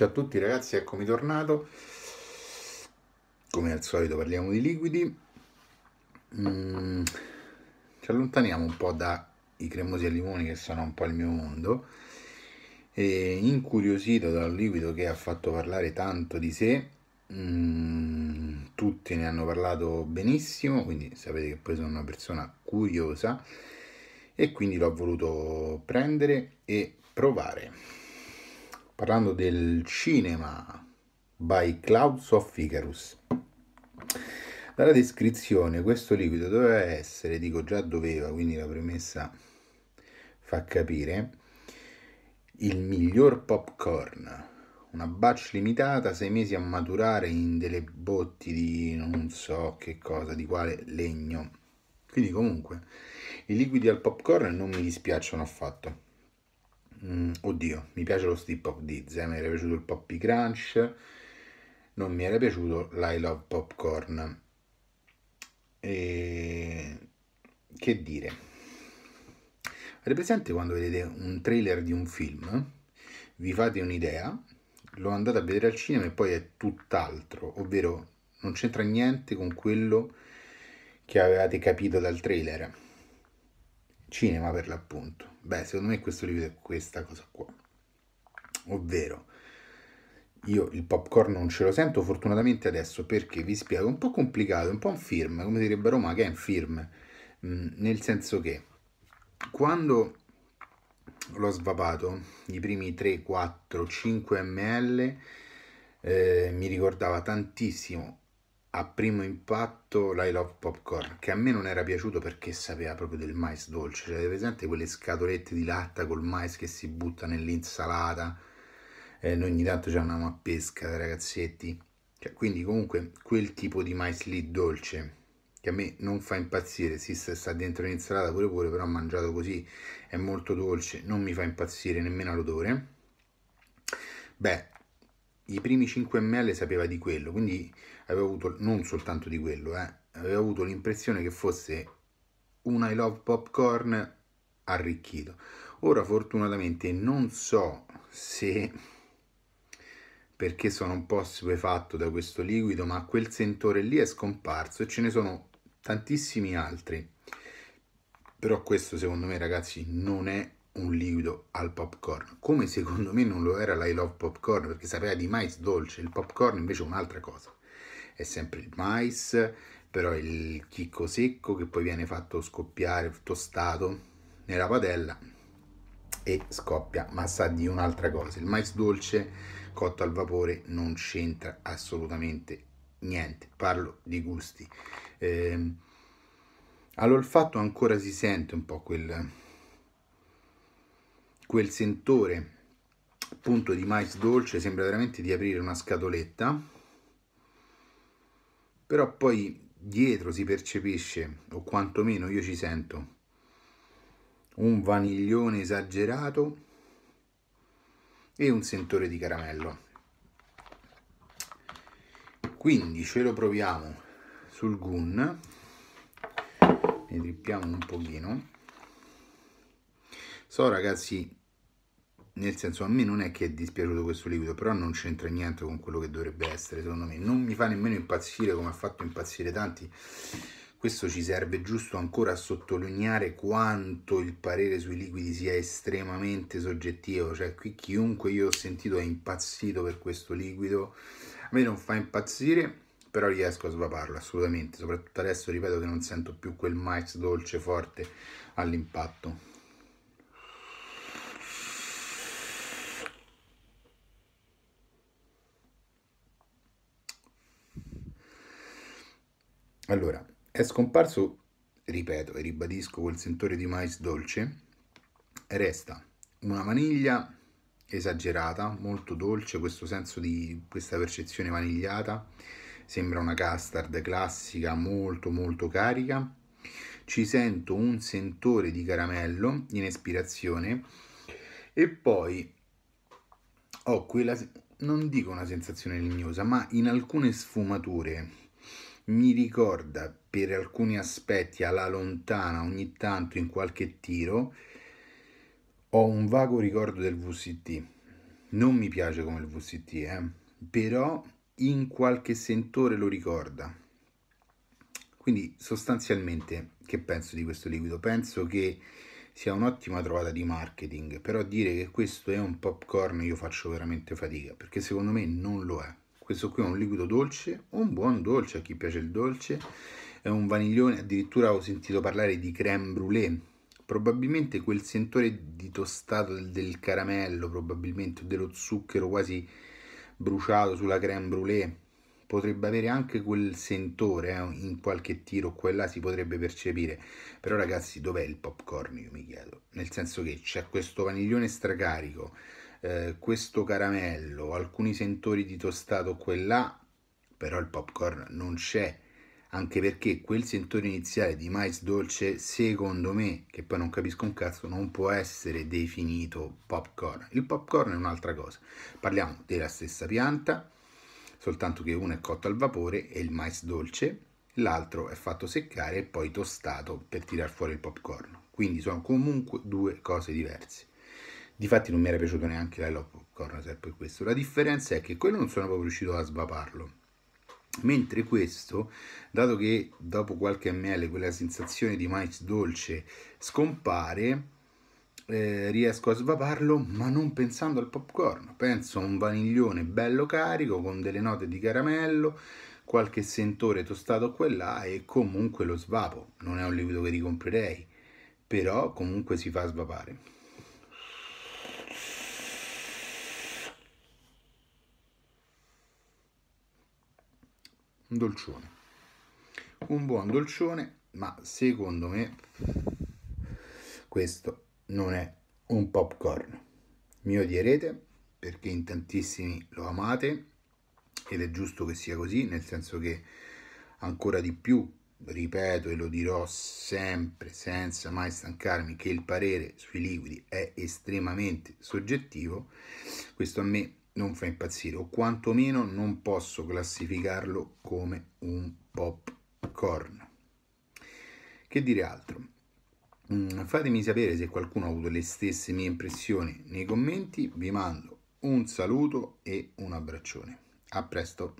Ciao a tutti ragazzi, eccomi tornato. Come al solito parliamo di liquidi. Mm, ci allontaniamo un po' dai cremosi al limone che sono un po' il mio mondo. E incuriosito dal liquido che ha fatto parlare tanto di sé, mm, tutti ne hanno parlato benissimo, quindi sapete che poi sono una persona curiosa e quindi l'ho voluto prendere e provare parlando del cinema by Clouds of Icarus. Dalla descrizione questo liquido doveva essere, dico già doveva, quindi la premessa fa capire, il miglior popcorn, una batch limitata, 6 mesi a maturare in delle botti di non so che cosa, di quale legno. Quindi comunque i liquidi al popcorn non mi dispiacciono affatto. Mm, oddio, mi piace lo Steve Pop di eh? mi era piaciuto il Poppy Crunch, non mi era piaciuto l'I Love Popcorn. E... Che dire? Avete presente quando vedete un trailer di un film? Vi fate un'idea, lo andate a vedere al cinema e poi è tutt'altro, ovvero non c'entra niente con quello che avevate capito dal trailer cinema per l'appunto. Beh, secondo me questo libro è questa cosa qua. Ovvero, io il popcorn non ce lo sento fortunatamente adesso perché vi spiego, è un po' complicato, è un po' un film, come direbbe a Roma che è un film, mm, nel senso che quando l'ho svapato, i primi 3, 4, 5 ml, eh, mi ricordava tantissimo a primo impatto l'I Love Popcorn, che a me non era piaciuto perché sapeva proprio del mais dolce, cioè avete presente quelle scatolette di latta col mais che si butta nell'insalata, eh, ogni tanto c'è una mappesca dai ragazzetti, cioè, quindi comunque quel tipo di mais lì dolce, che a me non fa impazzire, si sta dentro l'insalata pure pure, però mangiato così è molto dolce, non mi fa impazzire nemmeno l'odore, beh i primi 5 ml sapeva di quello, quindi avevo avuto, non soltanto di quello, eh, aveva avuto l'impressione che fosse un I Love Popcorn arricchito. Ora fortunatamente non so se perché sono un po' stupefatto da questo liquido, ma quel sentore lì è scomparso e ce ne sono tantissimi altri. Però questo secondo me ragazzi non è un liquido al popcorn, come secondo me non lo era l'I Love Popcorn, perché sapeva di mais dolce, il popcorn invece è un'altra cosa. È sempre il mais, però il chicco secco che poi viene fatto scoppiare, tostato nella padella e scoppia, ma sa di un'altra cosa. Il mais dolce cotto al vapore non c'entra assolutamente niente, parlo di gusti. Eh, all'olfatto ancora si sente un po' quel quel sentore appunto di mais dolce sembra veramente di aprire una scatoletta però poi dietro si percepisce o quantomeno io ci sento un vaniglione esagerato e un sentore di caramello quindi ce lo proviamo sul gun ne drippiamo un pochino so ragazzi nel senso a me non è che è dispiaciuto questo liquido, però non c'entra niente con quello che dovrebbe essere, secondo me. Non mi fa nemmeno impazzire come ha fatto impazzire tanti. Questo ci serve giusto ancora a sottolineare quanto il parere sui liquidi sia estremamente soggettivo, cioè qui chiunque io ho sentito è impazzito per questo liquido. A me non fa impazzire, però riesco a svaparlo assolutamente, soprattutto adesso ripeto che non sento più quel mais dolce forte all'impatto. Allora, è scomparso, ripeto e ribadisco, quel sentore di mais dolce, resta una vaniglia esagerata, molto dolce, questo senso di questa percezione vanigliata, sembra una custard classica molto molto carica. Ci sento un sentore di caramello in espirazione e poi ho quella non dico una sensazione legnosa, ma in alcune sfumature mi ricorda per alcuni aspetti alla lontana ogni tanto in qualche tiro ho un vago ricordo del VCT non mi piace come il VCT eh? però in qualche sentore lo ricorda quindi sostanzialmente che penso di questo liquido penso che sia un'ottima trovata di marketing però dire che questo è un popcorn io faccio veramente fatica perché secondo me non lo è questo qui è un liquido dolce, un buon dolce a chi piace il dolce, è un vaniglione, addirittura ho sentito parlare di creme brûlée, probabilmente quel sentore di tostato del, del caramello, probabilmente dello zucchero quasi bruciato sulla creme brûlée, potrebbe avere anche quel sentore, eh, in qualche tiro qua e là si potrebbe percepire, però ragazzi dov'è il popcorn io mi chiedo, nel senso che c'è questo vaniglione stracarico, eh, questo caramello, alcuni sentori di tostato qua e là, però il popcorn non c'è, anche perché quel sentore iniziale di mais dolce, secondo me, che poi non capisco un cazzo, non può essere definito popcorn. Il popcorn è un'altra cosa. Parliamo della stessa pianta, soltanto che uno è cotto al vapore e il mais dolce, l'altro è fatto seccare e poi tostato per tirar fuori il popcorn. Quindi sono comunque due cose diverse. Difatti non mi era piaciuto neanche l'I Love per questo. La differenza è che quello non sono proprio riuscito a svaparlo. Mentre questo, dato che dopo qualche ml quella sensazione di mais dolce scompare, eh, riesco a svaparlo ma non pensando al popcorn. Penso a un vaniglione bello carico con delle note di caramello, qualche sentore tostato qua e là e comunque lo svapo. Non è un liquido che ricomprerei, però comunque si fa svapare. un dolcione un buon dolcione ma secondo me questo non è un popcorn mi odierete perché in tantissimi lo amate ed è giusto che sia così nel senso che ancora di più ripeto e lo dirò sempre senza mai stancarmi che il parere sui liquidi è estremamente soggettivo questo a me non fa impazzire o quantomeno non posso classificarlo come un popcorn. Che dire altro? Mm, fatemi sapere se qualcuno ha avuto le stesse mie impressioni nei commenti, vi mando un saluto e un abbraccione. A presto!